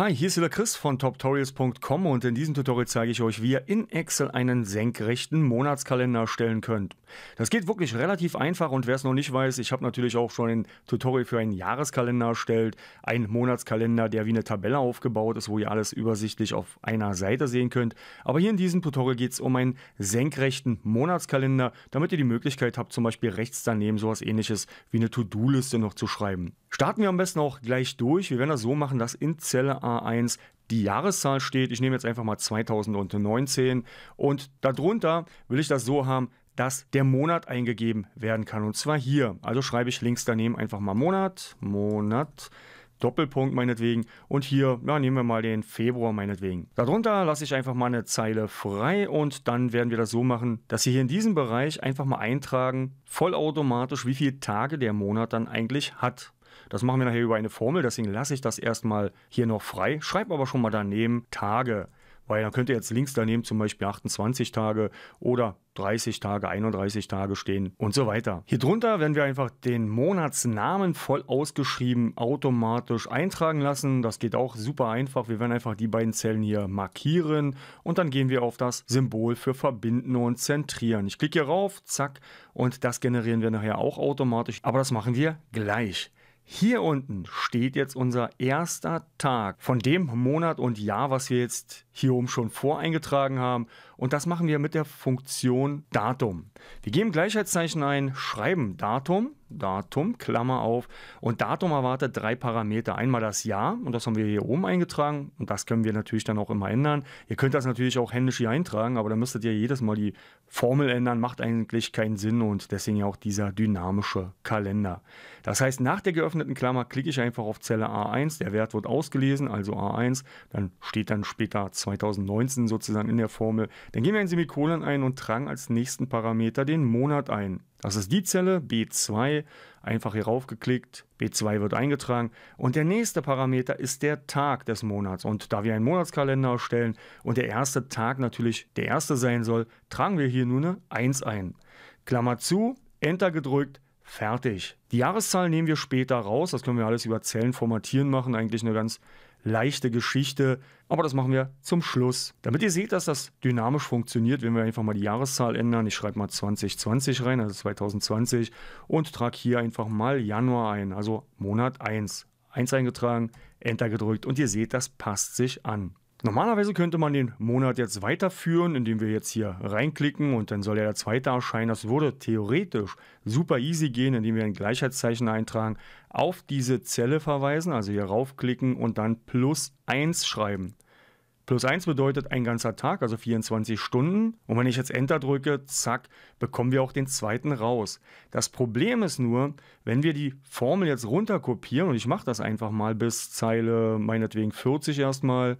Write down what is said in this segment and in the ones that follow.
Hi, hier ist wieder Chris von toptutorials.com und in diesem Tutorial zeige ich euch, wie ihr in Excel einen senkrechten Monatskalender erstellen könnt. Das geht wirklich relativ einfach und wer es noch nicht weiß, ich habe natürlich auch schon ein Tutorial für einen Jahreskalender erstellt, Ein Monatskalender, der wie eine Tabelle aufgebaut ist, wo ihr alles übersichtlich auf einer Seite sehen könnt. Aber hier in diesem Tutorial geht es um einen senkrechten Monatskalender, damit ihr die Möglichkeit habt, zum Beispiel rechts daneben sowas ähnliches wie eine To-Do-Liste noch zu schreiben. Starten wir am besten auch gleich durch. Wir werden das so machen, dass in Zelle A1 die Jahreszahl steht. Ich nehme jetzt einfach mal 2019 und darunter will ich das so haben, dass der Monat eingegeben werden kann. Und zwar hier. Also schreibe ich links daneben einfach mal Monat, Monat. Doppelpunkt meinetwegen und hier ja, nehmen wir mal den Februar meinetwegen. Darunter lasse ich einfach mal eine Zeile frei und dann werden wir das so machen, dass Sie hier in diesem Bereich einfach mal eintragen, vollautomatisch, wie viele Tage der Monat dann eigentlich hat. Das machen wir nachher über eine Formel, deswegen lasse ich das erstmal hier noch frei. Schreibe aber schon mal daneben Tage, weil dann könnt ihr jetzt links daneben zum Beispiel 28 Tage oder 30 Tage, 31 Tage stehen und so weiter. Hier drunter werden wir einfach den Monatsnamen voll ausgeschrieben automatisch eintragen lassen. Das geht auch super einfach. Wir werden einfach die beiden Zellen hier markieren und dann gehen wir auf das Symbol für verbinden und zentrieren. Ich klicke hier rauf, zack und das generieren wir nachher auch automatisch, aber das machen wir gleich. Hier unten steht jetzt unser erster Tag von dem Monat und Jahr, was wir jetzt hier oben schon voreingetragen haben und das machen wir mit der Funktion Datum. Wir geben Gleichheitszeichen ein, schreiben Datum, Datum, Klammer auf. Und Datum erwartet drei Parameter. Einmal das Jahr, und das haben wir hier oben eingetragen. Und das können wir natürlich dann auch immer ändern. Ihr könnt das natürlich auch händisch hier eintragen, aber dann müsstet ihr jedes Mal die Formel ändern. Macht eigentlich keinen Sinn und deswegen ja auch dieser dynamische Kalender. Das heißt, nach der geöffneten Klammer klicke ich einfach auf Zelle A1. Der Wert wird ausgelesen, also A1. Dann steht dann später 2019 sozusagen in der Formel. Dann gehen wir ein Semikolon ein und tragen als nächsten Parameter den Monat ein. Das ist die Zelle B2. Einfach hier raufgeklickt, B2 wird eingetragen. Und der nächste Parameter ist der Tag des Monats. Und da wir einen Monatskalender erstellen und der erste Tag natürlich der erste sein soll, tragen wir hier nur eine 1 ein. Klammer zu, Enter gedrückt, fertig. Die Jahreszahl nehmen wir später raus. Das können wir alles über Zellen formatieren machen. Eigentlich eine ganz leichte Geschichte. Aber das machen wir zum Schluss. Damit ihr seht, dass das dynamisch funktioniert, wenn wir einfach mal die Jahreszahl ändern. Ich schreibe mal 2020 rein, also 2020. Und trage hier einfach mal Januar ein, also Monat 1. 1 eingetragen, Enter gedrückt und ihr seht, das passt sich an. Normalerweise könnte man den Monat jetzt weiterführen, indem wir jetzt hier reinklicken und dann soll ja der zweite erscheinen. Das würde theoretisch super easy gehen, indem wir ein Gleichheitszeichen eintragen, auf diese Zelle verweisen, also hier raufklicken und dann plus 1 schreiben. Plus 1 bedeutet ein ganzer Tag, also 24 Stunden. Und wenn ich jetzt Enter drücke, zack, bekommen wir auch den zweiten raus. Das Problem ist nur, wenn wir die Formel jetzt runterkopieren, und ich mache das einfach mal bis Zeile meinetwegen 40 erstmal,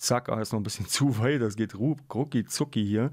zack, alles ah, noch ein bisschen zu weit, das geht rucki zucki hier.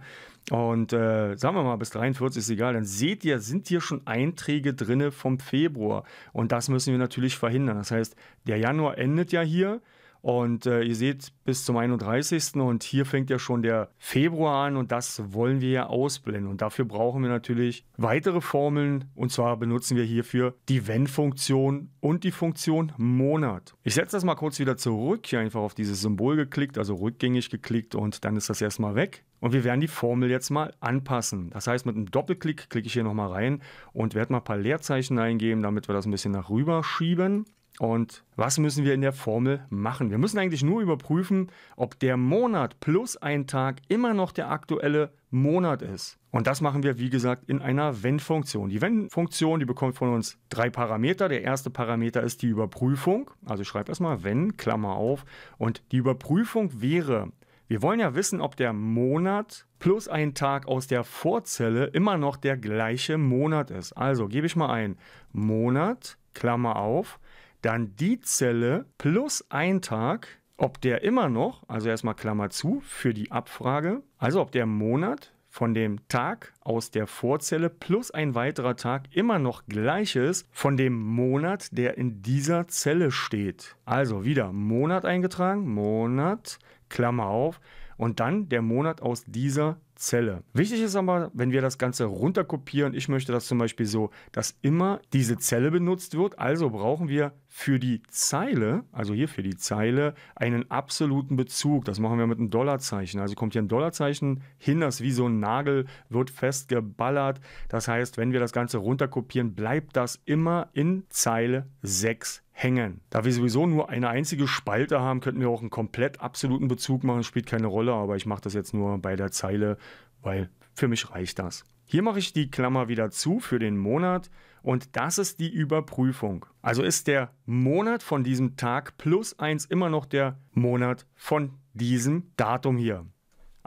Und äh, sagen wir mal, bis 43 ist egal, dann seht ihr, sind hier schon Einträge drinne vom Februar. Und das müssen wir natürlich verhindern. Das heißt, der Januar endet ja hier. Und äh, ihr seht bis zum 31. und hier fängt ja schon der Februar an und das wollen wir ja ausblenden. Und dafür brauchen wir natürlich weitere Formeln und zwar benutzen wir hierfür die Wenn-Funktion und die Funktion Monat. Ich setze das mal kurz wieder zurück, hier einfach auf dieses Symbol geklickt, also rückgängig geklickt und dann ist das erstmal weg. Und wir werden die Formel jetzt mal anpassen. Das heißt, mit einem Doppelklick klicke ich hier nochmal rein und werde mal ein paar Leerzeichen eingeben, damit wir das ein bisschen nach rüber schieben. Und was müssen wir in der Formel machen? Wir müssen eigentlich nur überprüfen, ob der Monat plus ein Tag immer noch der aktuelle Monat ist. Und das machen wir, wie gesagt, in einer Wenn-Funktion. Die Wenn-Funktion, die bekommt von uns drei Parameter. Der erste Parameter ist die Überprüfung. Also ich schreibe erstmal Wenn, Klammer auf. Und die Überprüfung wäre, wir wollen ja wissen, ob der Monat plus ein Tag aus der Vorzelle immer noch der gleiche Monat ist. Also gebe ich mal ein Monat, Klammer auf dann die Zelle plus ein Tag, ob der immer noch, also erstmal Klammer zu, für die Abfrage, also ob der Monat von dem Tag aus der Vorzelle plus ein weiterer Tag immer noch gleich ist von dem Monat, der in dieser Zelle steht. Also wieder Monat eingetragen, Monat, Klammer auf, und dann der Monat aus dieser Zelle. Wichtig ist aber, wenn wir das Ganze runterkopieren, ich möchte das zum Beispiel so, dass immer diese Zelle benutzt wird. Also brauchen wir für die Zeile, also hier für die Zeile, einen absoluten Bezug. Das machen wir mit einem Dollarzeichen. Also kommt hier ein Dollarzeichen hin, das wie so ein Nagel wird festgeballert. Das heißt, wenn wir das Ganze runterkopieren, bleibt das immer in Zeile 6 hängen. Da wir sowieso nur eine einzige Spalte haben, könnten wir auch einen komplett absoluten Bezug machen, spielt keine Rolle, aber ich mache das jetzt nur bei der Zeile, weil für mich reicht das. Hier mache ich die Klammer wieder zu für den Monat und das ist die Überprüfung. Also ist der Monat von diesem Tag plus 1 immer noch der Monat von diesem Datum hier.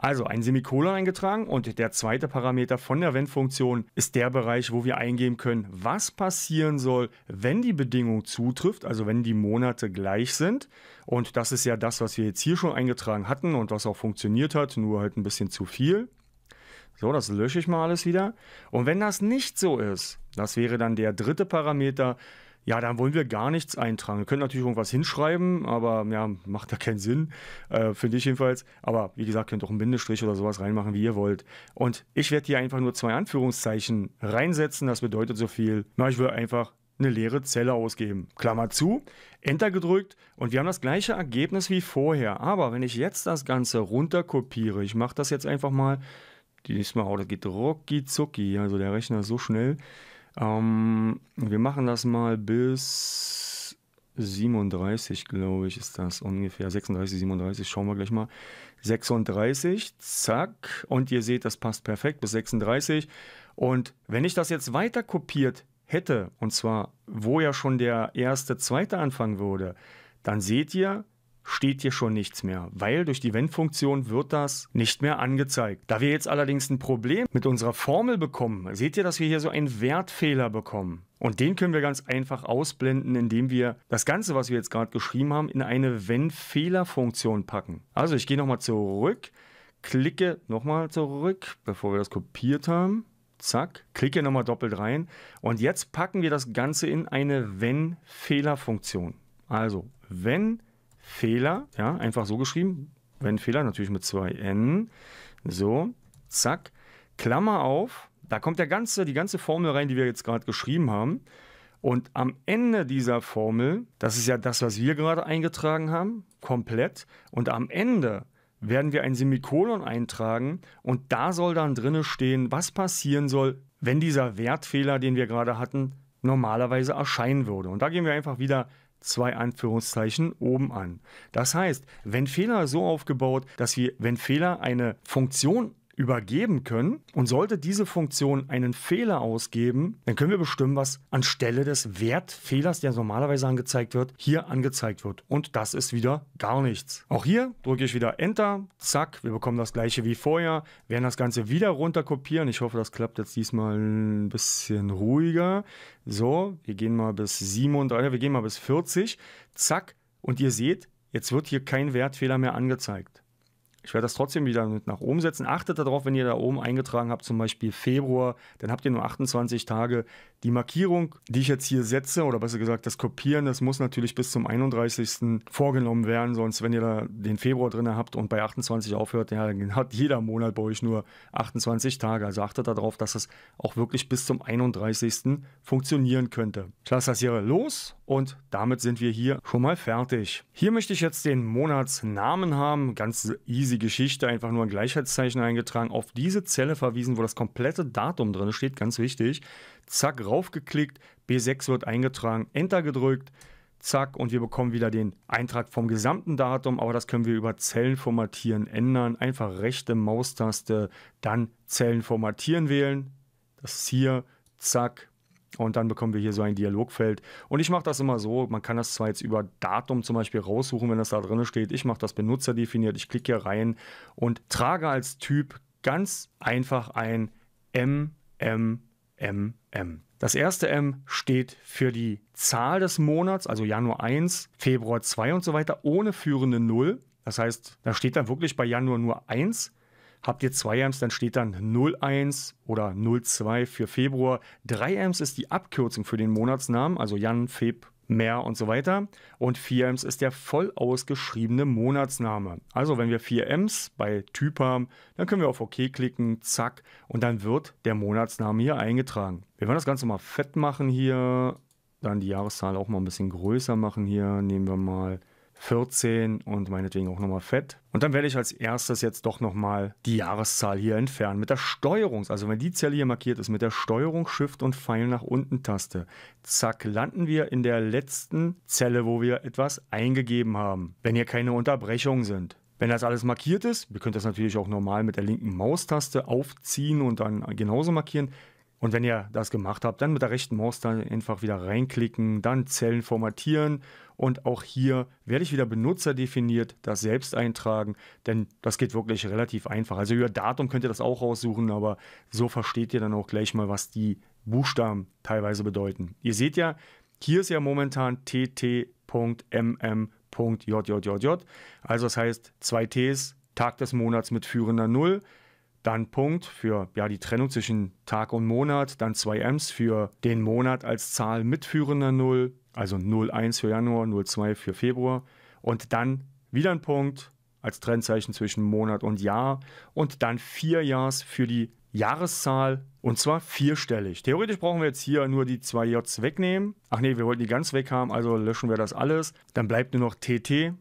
Also ein Semikolon eingetragen und der zweite Parameter von der Wenn-Funktion ist der Bereich, wo wir eingeben können, was passieren soll, wenn die Bedingung zutrifft, also wenn die Monate gleich sind. Und das ist ja das, was wir jetzt hier schon eingetragen hatten und was auch funktioniert hat, nur halt ein bisschen zu viel. So, das lösche ich mal alles wieder. Und wenn das nicht so ist, das wäre dann der dritte Parameter, ja, dann wollen wir gar nichts eintragen. Wir können natürlich irgendwas hinschreiben, aber ja, macht da keinen Sinn, äh, finde ich jedenfalls. Aber wie gesagt, könnt auch einen Bindestrich oder sowas reinmachen, wie ihr wollt. Und ich werde hier einfach nur zwei Anführungszeichen reinsetzen, das bedeutet so viel. Na, ich will einfach eine leere Zelle ausgeben. Klammer zu, Enter gedrückt und wir haben das gleiche Ergebnis wie vorher. Aber wenn ich jetzt das Ganze runterkopiere, ich mache das jetzt einfach mal, dieses Mal, oh, das geht rucki zucki, also der Rechner ist so schnell. Ähm, wir machen das mal bis 37, glaube ich, ist das ungefähr. 36, 37, schauen wir gleich mal. 36, zack. Und ihr seht, das passt perfekt bis 36. Und wenn ich das jetzt weiter kopiert hätte, und zwar wo ja schon der erste, zweite anfangen würde, dann seht ihr, steht hier schon nichts mehr, weil durch die Wenn-Funktion wird das nicht mehr angezeigt. Da wir jetzt allerdings ein Problem mit unserer Formel bekommen, seht ihr, dass wir hier so einen Wertfehler bekommen. Und den können wir ganz einfach ausblenden, indem wir das Ganze, was wir jetzt gerade geschrieben haben, in eine Wenn-Fehler-Funktion packen. Also ich gehe nochmal zurück, klicke nochmal zurück, bevor wir das kopiert haben. Zack, klicke nochmal doppelt rein. Und jetzt packen wir das Ganze in eine Wenn-Fehler-Funktion. Also, wenn Fehler, ja, einfach so geschrieben, wenn Fehler, natürlich mit zwei N, so, zack, Klammer auf, da kommt der ganze, die ganze Formel rein, die wir jetzt gerade geschrieben haben. Und am Ende dieser Formel, das ist ja das, was wir gerade eingetragen haben, komplett. Und am Ende werden wir ein Semikolon eintragen und da soll dann drinne stehen, was passieren soll, wenn dieser Wertfehler, den wir gerade hatten, normalerweise erscheinen würde. Und da gehen wir einfach wieder zwei Anführungszeichen oben an. Das heißt, wenn Fehler so aufgebaut, dass wir, wenn Fehler eine Funktion übergeben können. Und sollte diese Funktion einen Fehler ausgeben, dann können wir bestimmen, was anstelle des Wertfehlers, der normalerweise angezeigt wird, hier angezeigt wird. Und das ist wieder gar nichts. Auch hier drücke ich wieder Enter, zack, wir bekommen das gleiche wie vorher, werden das Ganze wieder runter kopieren. Ich hoffe, das klappt jetzt diesmal ein bisschen ruhiger. So, wir gehen mal bis 37, äh, wir gehen mal bis 40, zack. Und ihr seht, jetzt wird hier kein Wertfehler mehr angezeigt. Ich werde das trotzdem wieder mit nach oben setzen. Achtet darauf, wenn ihr da oben eingetragen habt, zum Beispiel Februar, dann habt ihr nur 28 Tage. Die Markierung, die ich jetzt hier setze, oder besser gesagt das Kopieren, das muss natürlich bis zum 31. vorgenommen werden. Sonst, wenn ihr da den Februar drin habt und bei 28 aufhört, ja, dann hat jeder Monat bei euch nur 28 Tage. Also achtet darauf, dass es auch wirklich bis zum 31. funktionieren könnte. Ich lasse das hier los und damit sind wir hier schon mal fertig. Hier möchte ich jetzt den Monatsnamen haben. Ganz easy easy Geschichte, einfach nur ein Gleichheitszeichen eingetragen, auf diese Zelle verwiesen, wo das komplette Datum drin steht, ganz wichtig. Zack, raufgeklickt, B6 wird eingetragen, Enter gedrückt, zack, und wir bekommen wieder den Eintrag vom gesamten Datum, aber das können wir über Zellen formatieren, ändern, einfach rechte Maustaste, dann Zellen formatieren wählen, das ist hier, zack, und dann bekommen wir hier so ein Dialogfeld. Und ich mache das immer so, man kann das zwar jetzt über Datum zum Beispiel raussuchen, wenn das da drin steht. Ich mache das benutzerdefiniert, ich klicke hier rein und trage als Typ ganz einfach ein MMMM. Das erste M steht für die Zahl des Monats, also Januar 1, Februar 2 und so weiter, ohne führende Null. Das heißt, da steht dann wirklich bei Januar nur 1. Habt ihr 2 Amps, dann steht dann 01 oder 02 für Februar. 3 Amps ist die Abkürzung für den Monatsnamen, also Jan, Feb, mehr und so weiter. Und 4Ms ist der voll ausgeschriebene Monatsname. Also wenn wir 4Ms bei Typ haben, dann können wir auf OK klicken, zack, und dann wird der Monatsname hier eingetragen. Wir wollen das Ganze mal fett machen hier, dann die Jahreszahl auch mal ein bisschen größer machen hier, nehmen wir mal 14 und meinetwegen auch nochmal Fett. Und dann werde ich als erstes jetzt doch nochmal die Jahreszahl hier entfernen. Mit der Steuerung, also wenn die Zelle hier markiert ist, mit der Steuerung Shift und Pfeil nach unten Taste. Zack, landen wir in der letzten Zelle, wo wir etwas eingegeben haben. Wenn hier keine Unterbrechungen sind. Wenn das alles markiert ist, wir können das natürlich auch normal mit der linken Maustaste aufziehen und dann genauso markieren, und wenn ihr das gemacht habt, dann mit der rechten Maus dann einfach wieder reinklicken, dann Zellen formatieren und auch hier werde ich wieder Benutzer definiert, das selbst eintragen, denn das geht wirklich relativ einfach. Also über Datum könnt ihr das auch raussuchen, aber so versteht ihr dann auch gleich mal, was die Buchstaben teilweise bedeuten. Ihr seht ja, hier ist ja momentan tt.mm.jjjj, also das heißt zwei Ts, Tag des Monats mit führender Null dann Punkt für ja, die Trennung zwischen Tag und Monat, dann zwei Ms für den Monat als Zahl mitführender Null, also 01 für Januar, 02 für Februar und dann wieder ein Punkt als Trennzeichen zwischen Monat und Jahr und dann vier Jahres für die Jahreszahl und zwar vierstellig. Theoretisch brauchen wir jetzt hier nur die zwei Js wegnehmen. Ach nee, wir wollten die ganz weg haben, also löschen wir das alles. Dann bleibt nur noch tt.mm,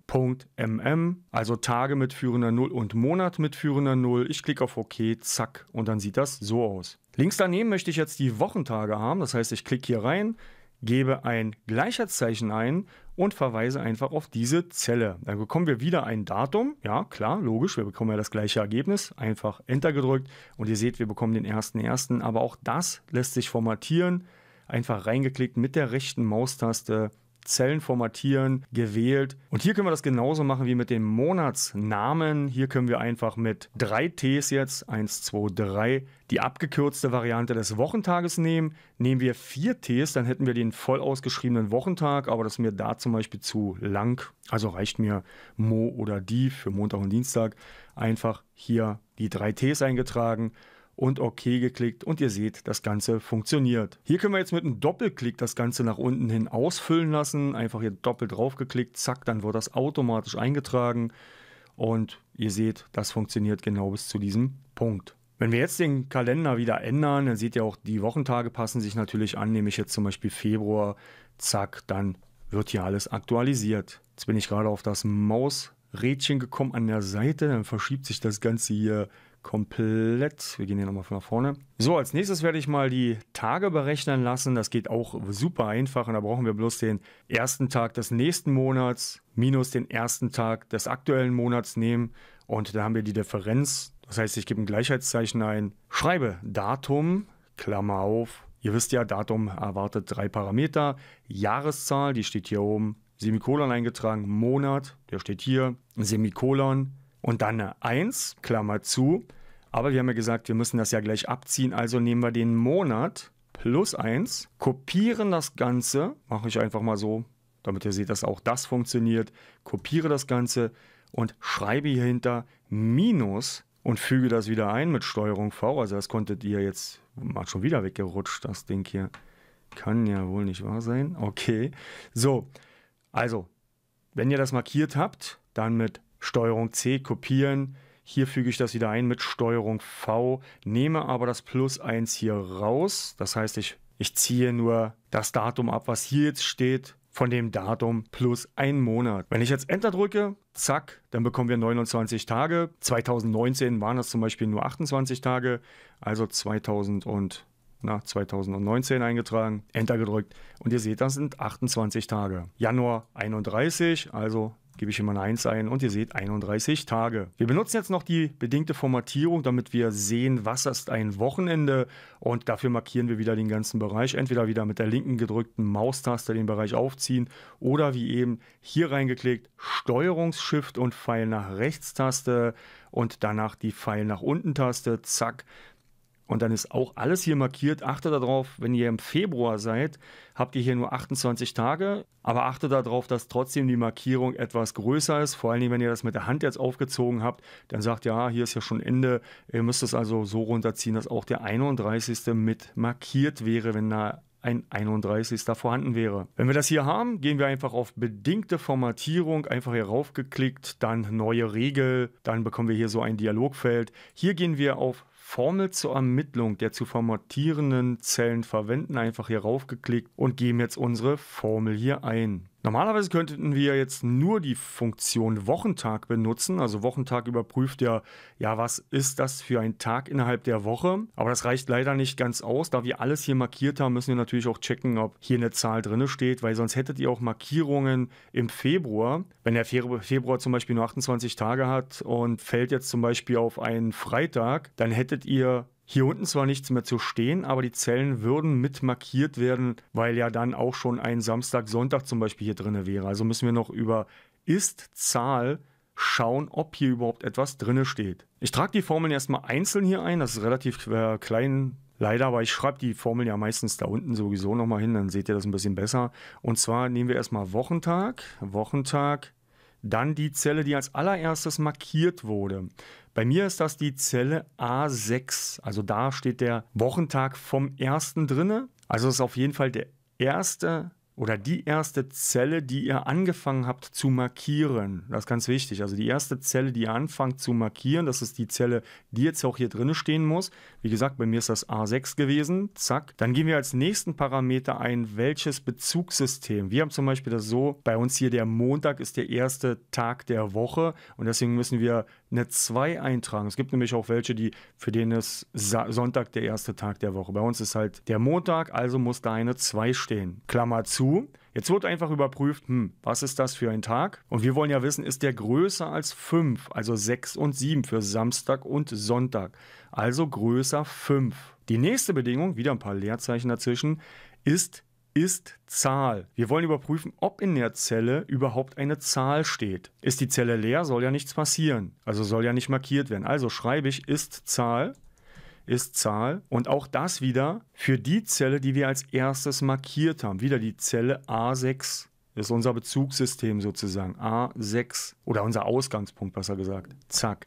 also Tage mit führender 0 und Monat mit führender 0. Ich klicke auf OK, zack, und dann sieht das so aus. Links daneben möchte ich jetzt die Wochentage haben, das heißt, ich klicke hier rein, gebe ein Gleichheitszeichen ein und verweise einfach auf diese Zelle. Dann bekommen wir wieder ein Datum. Ja, klar, logisch, wir bekommen ja das gleiche Ergebnis. Einfach Enter gedrückt und ihr seht, wir bekommen den ersten ersten. Aber auch das lässt sich formatieren. Einfach reingeklickt mit der rechten Maustaste Zellen formatieren, gewählt. Und hier können wir das genauso machen wie mit den Monatsnamen. Hier können wir einfach mit drei Ts jetzt, 1, 2, 3, die abgekürzte Variante des Wochentages nehmen. Nehmen wir vier Ts, dann hätten wir den voll ausgeschriebenen Wochentag, aber das ist mir da zum Beispiel zu lang. Also reicht mir Mo oder Die für Montag und Dienstag. Einfach hier die drei Ts eingetragen und OK geklickt und ihr seht, das Ganze funktioniert. Hier können wir jetzt mit einem Doppelklick das Ganze nach unten hin ausfüllen lassen. Einfach hier doppelt drauf geklickt, zack, dann wird das automatisch eingetragen und ihr seht, das funktioniert genau bis zu diesem Punkt. Wenn wir jetzt den Kalender wieder ändern, dann seht ihr auch, die Wochentage passen sich natürlich an. Nehme ich jetzt zum Beispiel Februar, zack, dann wird hier alles aktualisiert. Jetzt bin ich gerade auf das Mausrädchen gekommen an der Seite, dann verschiebt sich das Ganze hier komplett. Wir gehen hier nochmal von nach vorne. So, als nächstes werde ich mal die Tage berechnen lassen. Das geht auch super einfach und da brauchen wir bloß den ersten Tag des nächsten Monats minus den ersten Tag des aktuellen Monats nehmen und da haben wir die Differenz. Das heißt, ich gebe ein Gleichheitszeichen ein, schreibe Datum, Klammer auf. Ihr wisst ja, Datum erwartet drei Parameter. Jahreszahl, die steht hier oben, Semikolon eingetragen, Monat, der steht hier, Semikolon, und dann eine 1, Klammer zu. Aber wir haben ja gesagt, wir müssen das ja gleich abziehen, also nehmen wir den Monat plus 1, kopieren das Ganze, mache ich einfach mal so, damit ihr seht, dass auch das funktioniert, kopiere das Ganze und schreibe hier hinter minus und füge das wieder ein mit Steuerung V. Also das konntet ihr jetzt, mal schon wieder weggerutscht, das Ding hier. Kann ja wohl nicht wahr sein. Okay, so, also, wenn ihr das markiert habt, dann mit Steuerung C kopieren. Hier füge ich das wieder ein mit Steuerung V, nehme aber das Plus 1 hier raus. Das heißt, ich, ich ziehe nur das Datum ab, was hier jetzt steht, von dem Datum plus ein Monat. Wenn ich jetzt Enter drücke, zack, dann bekommen wir 29 Tage. 2019 waren das zum Beispiel nur 28 Tage, also 2000 und na, 2019 eingetragen, Enter gedrückt und ihr seht, das sind 28 Tage. Januar 31, also gebe ich immer ein 1 ein und ihr seht 31 Tage. Wir benutzen jetzt noch die bedingte Formatierung, damit wir sehen, was ist ein Wochenende und dafür markieren wir wieder den ganzen Bereich. Entweder wieder mit der linken gedrückten Maustaste den Bereich aufziehen oder wie eben hier reingeklickt, Steuerungs-Shift und Pfeil nach rechts Taste und danach die Pfeil nach unten Taste, zack, und dann ist auch alles hier markiert. Achte darauf, wenn ihr im Februar seid, habt ihr hier nur 28 Tage. Aber achte darauf, dass trotzdem die Markierung etwas größer ist. Vor allen Dingen, wenn ihr das mit der Hand jetzt aufgezogen habt, dann sagt ja, hier ist ja schon Ende. Ihr müsst es also so runterziehen, dass auch der 31. mit markiert wäre, wenn da ein 31. vorhanden wäre. Wenn wir das hier haben, gehen wir einfach auf bedingte Formatierung, einfach hier raufgeklickt, dann neue Regel, dann bekommen wir hier so ein Dialogfeld. Hier gehen wir auf Formel zur Ermittlung der zu formatierenden Zellen verwenden. Einfach hier raufgeklickt und geben jetzt unsere Formel hier ein. Normalerweise könnten wir jetzt nur die Funktion Wochentag benutzen. Also Wochentag überprüft ja, ja, was ist das für ein Tag innerhalb der Woche. Aber das reicht leider nicht ganz aus. Da wir alles hier markiert haben, müssen wir natürlich auch checken, ob hier eine Zahl drin steht, weil sonst hättet ihr auch Markierungen im Februar. Wenn der Februar zum Beispiel nur 28 Tage hat und fällt jetzt zum Beispiel auf einen Freitag, dann hättet ihr hier unten zwar nichts mehr zu stehen, aber die Zellen würden mit markiert werden, weil ja dann auch schon ein Samstag, Sonntag zum Beispiel hier drin wäre. Also müssen wir noch über Ist-Zahl schauen, ob hier überhaupt etwas drin steht. Ich trage die Formeln erstmal einzeln hier ein, das ist relativ äh, klein leider, aber ich schreibe die Formeln ja meistens da unten sowieso nochmal hin, dann seht ihr das ein bisschen besser. Und zwar nehmen wir erstmal Wochentag, Wochentag dann die Zelle, die als allererstes markiert wurde. Bei mir ist das die Zelle A6. Also da steht der Wochentag vom ersten drinne. Also ist auf jeden Fall der erste oder die erste Zelle, die ihr angefangen habt zu markieren. Das ist ganz wichtig. Also die erste Zelle, die ihr anfangt zu markieren, das ist die Zelle, die jetzt auch hier drin stehen muss. Wie gesagt, bei mir ist das A6 gewesen. Zack. Dann gehen wir als nächsten Parameter ein, welches Bezugssystem. Wir haben zum Beispiel das so, bei uns hier der Montag ist der erste Tag der Woche und deswegen müssen wir eine 2 eintragen. Es gibt nämlich auch welche, die für denen ist Sa Sonntag der erste Tag der Woche. Bei uns ist halt der Montag, also muss da eine 2 stehen. Klammer zu. Jetzt wird einfach überprüft, hm, was ist das für ein Tag? Und wir wollen ja wissen, ist der größer als 5, also 6 und 7 für Samstag und Sonntag. Also größer 5. Die nächste Bedingung, wieder ein paar Leerzeichen dazwischen, ist ist Zahl. Wir wollen überprüfen, ob in der Zelle überhaupt eine Zahl steht. Ist die Zelle leer, soll ja nichts passieren. Also soll ja nicht markiert werden. Also schreibe ich ist Zahl, ist Zahl und auch das wieder für die Zelle, die wir als erstes markiert haben. Wieder die Zelle A6. Das ist unser Bezugssystem sozusagen. A6 oder unser Ausgangspunkt, besser gesagt. Zack.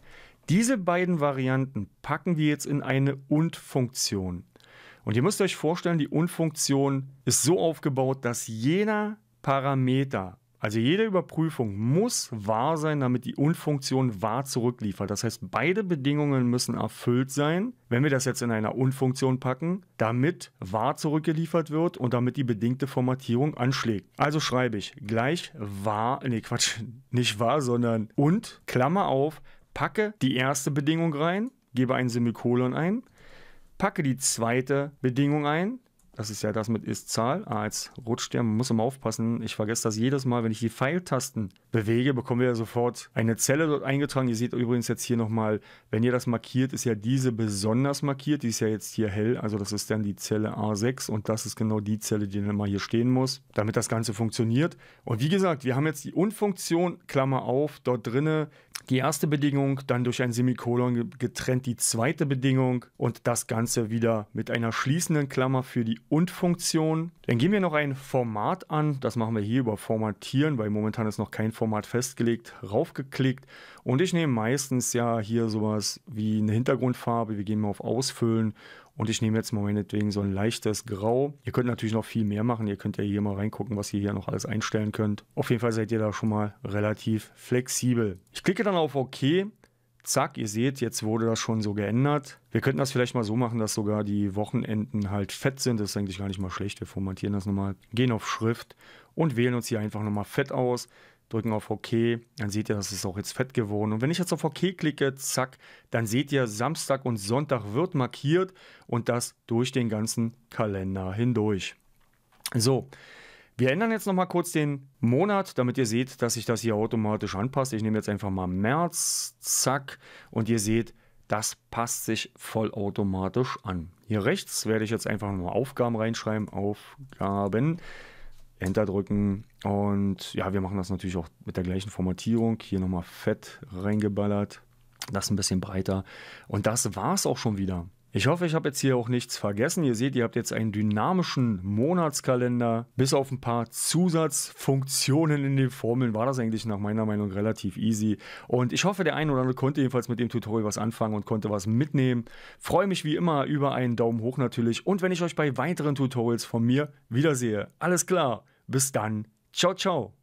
Diese beiden Varianten packen wir jetzt in eine und-Funktion. Und ihr müsst euch vorstellen, die Und-Funktion ist so aufgebaut, dass jeder Parameter, also jede Überprüfung muss wahr sein, damit die Und-Funktion wahr zurückliefert. Das heißt, beide Bedingungen müssen erfüllt sein, wenn wir das jetzt in einer Und-Funktion packen, damit wahr zurückgeliefert wird und damit die bedingte Formatierung anschlägt. Also schreibe ich gleich wahr, nee Quatsch, nicht wahr, sondern und, Klammer auf, packe die erste Bedingung rein, gebe ein Semikolon ein, packe die zweite Bedingung ein. Das ist ja das mit Ist-Zahl. Ah, jetzt rutscht der, man muss immer aufpassen. Ich vergesse das jedes Mal, wenn ich die Pfeiltasten bewege, bekommen wir ja sofort eine Zelle dort eingetragen. Ihr seht übrigens jetzt hier nochmal, wenn ihr das markiert, ist ja diese besonders markiert. Die ist ja jetzt hier hell, also das ist dann die Zelle A6 und das ist genau die Zelle, die dann immer hier stehen muss, damit das Ganze funktioniert. Und wie gesagt, wir haben jetzt die Und-Funktion, Klammer auf, dort drinne die erste Bedingung, dann durch ein Semikolon getrennt die zweite Bedingung und das Ganze wieder mit einer schließenden Klammer für die Und-Funktion. Dann geben wir noch ein Format an, das machen wir hier über Formatieren, weil momentan ist noch kein Format festgelegt, raufgeklickt und ich nehme meistens ja hier sowas wie eine Hintergrundfarbe, wir gehen mal auf Ausfüllen und ich nehme jetzt mal meinetwegen so ein leichtes Grau. Ihr könnt natürlich noch viel mehr machen. Ihr könnt ja hier mal reingucken, was ihr hier noch alles einstellen könnt. Auf jeden Fall seid ihr da schon mal relativ flexibel. Ich klicke dann auf OK. Zack, ihr seht, jetzt wurde das schon so geändert. Wir könnten das vielleicht mal so machen, dass sogar die Wochenenden halt fett sind. Das ist eigentlich gar nicht mal schlecht. Wir formatieren das nochmal, gehen auf Schrift und wählen uns hier einfach nochmal fett aus drücken auf OK, dann seht ihr, das ist auch jetzt fett geworden. Und wenn ich jetzt auf OK klicke, zack, dann seht ihr, Samstag und Sonntag wird markiert und das durch den ganzen Kalender hindurch. So, wir ändern jetzt nochmal kurz den Monat, damit ihr seht, dass sich das hier automatisch anpasst. Ich nehme jetzt einfach mal März, zack, und ihr seht, das passt sich vollautomatisch an. Hier rechts werde ich jetzt einfach nur Aufgaben reinschreiben. Aufgaben. Enter drücken Und ja, wir machen das natürlich auch mit der gleichen Formatierung. Hier nochmal Fett reingeballert. Das ein bisschen breiter. Und das war es auch schon wieder. Ich hoffe, ich habe jetzt hier auch nichts vergessen. Ihr seht, ihr habt jetzt einen dynamischen Monatskalender. Bis auf ein paar Zusatzfunktionen in den Formeln war das eigentlich nach meiner Meinung relativ easy. Und ich hoffe, der eine oder andere konnte jedenfalls mit dem Tutorial was anfangen und konnte was mitnehmen. Freue mich wie immer über einen Daumen hoch natürlich. Und wenn ich euch bei weiteren Tutorials von mir wiedersehe. Alles klar. Bis dann. Ciao, ciao.